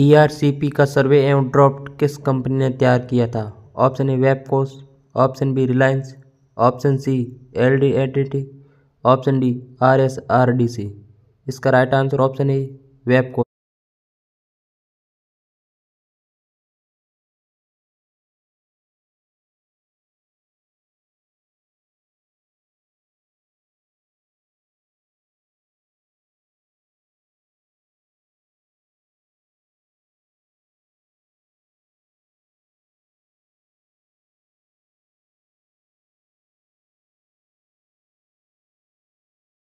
ई.आर.सी.पी e का सर्वे एवं draft किस कंपनी ने तैयार किया था ऑप्शन ए वेबकोस option B Reliance option C L D T option D R S R D C इसका right answer option A Webco